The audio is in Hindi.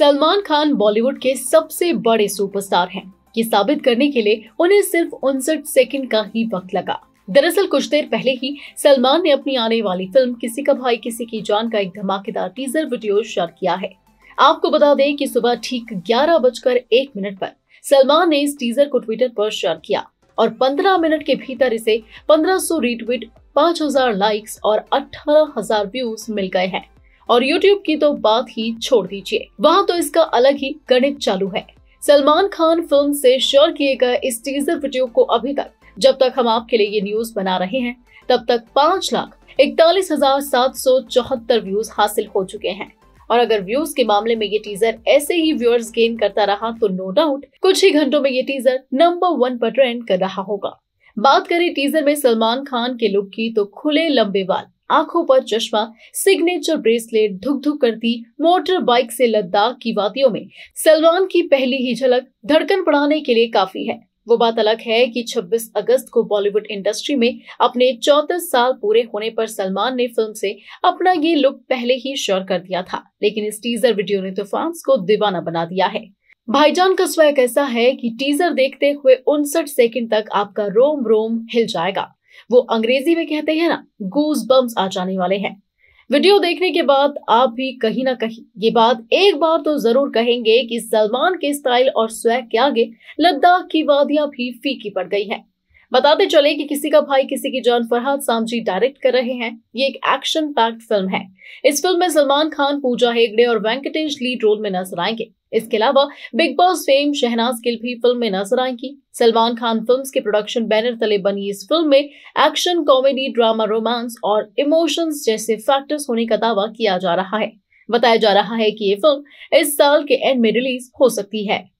सलमान खान बॉलीवुड के सबसे बड़े सुपरस्टार हैं ये साबित करने के लिए उन्हें सिर्फ उनसठ सेकंड का ही वक्त लगा दरअसल कुछ देर पहले ही सलमान ने अपनी आने वाली फिल्म किसी का भाई किसी की जान का एक धमाकेदार टीजर वीडियो शेयर किया है आपको बता दें कि सुबह ठीक ग्यारह बजकर एक मिनट पर सलमान ने इस टीजर को ट्विटर पर शेयर किया और 15 मिनट के भीतर इसे 1500 रीट्वीट 5000 लाइक्स और 18000 व्यूज मिल गए हैं और यूट्यूब की तो बात ही छोड़ दीजिए वहाँ तो इसका अलग ही गणित चालू है सलमान खान फिल्म से शेयर किए गए इस टीजर वीडियो को अभी तक जब तक हम आपके लिए ये न्यूज बना रहे हैं तब तक पाँच लाख इकतालीस हजार सात सौ चौहत्तर व्यूज हासिल हो चुके हैं और अगर व्यूज के मामले में ये टीजर ऐसे ही व्यूअर्स गेन करता रहा तो नो डाउट कुछ ही घंटों में ये टीजर नंबर वन पर ट्रेंड कर रहा होगा बात करें टीजर में सलमान खान के लुक की तो खुले लंबे बाल आंखों पर चश्मा सिग्नेचर ब्रेसलेट धुक धुक करती मोटर बाइक से लद्दाख की वादियों में सलमान की पहली ही झलक धड़कन बढ़ाने के लिए काफी है वो बात अलग है कि 26 अगस्त को बॉलीवुड इंडस्ट्री में अपने चौतीस साल पूरे होने पर सलमान ने फिल्म से अपना ये लुक पहले ही शेयर कर दिया था लेकिन इस टीजर वीडियो ने तो फैंस को दीवाना बना दिया है भाईजान का स्वयं ऐसा है कि टीजर देखते हुए उनसठ सेकंड तक आपका रोम रोम हिल जाएगा वो अंग्रेजी में कहते हैं ना गूज बम्स आ जाने वाले हैं वीडियो देखने के बाद आप भी कहीं ना कहीं ये बात एक बार तो जरूर कहेंगे कि सलमान के स्टाइल और स्वैग के आगे लद्दाख की वादियां भी फीकी पड़ गई है बताते चले कि किसी का भाई किसी की जान फरहाद सामजी डायरेक्ट कर रहे हैं ये एक एक्शन पैक्ड फिल्म है इस फिल्म में सलमान खान पूजा हेगड़े और वेंकटेश लीड रोल में नजर आएंगे इसके अलावा Bigg Boss fame Shehnaaz Gill भी फिल्म में नजर आएंगी सलमान खान फिल्म्स के प्रोडक्शन बैनर तले बनी इस फिल्म में एक्शन कॉमेडी ड्रामा रोमांस और इमोशंस जैसे फैक्टर्स होने का दावा किया जा रहा है बताया जा रहा है कि ये फिल्म इस साल के एंड में रिलीज हो सकती है